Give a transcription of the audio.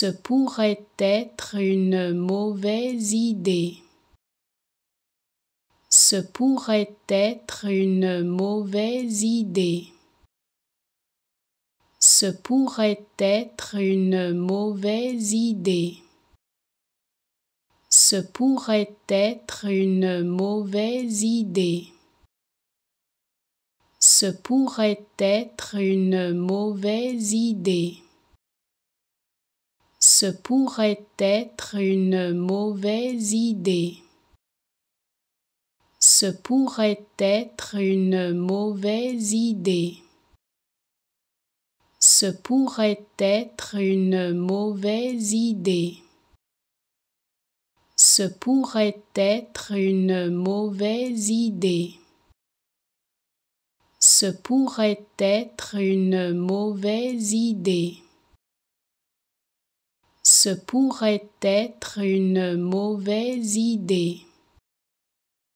ce pourrait être une mauvaise idée. Ce pourrait être une mauvaise idée. Ce pourrait être une mauvaise idée. Ce pourrait être une mauvaise idée. Ce pourrait être une mauvaise idée. Ce pourrait être une mauvaise idée. Ce pourrait être une mauvaise idée. Ce pourrait être une mauvaise idée. Ce pourrait être une mauvaise idée. Ce pourrait être une mauvaise idée ce pourrait être une mauvaise idée.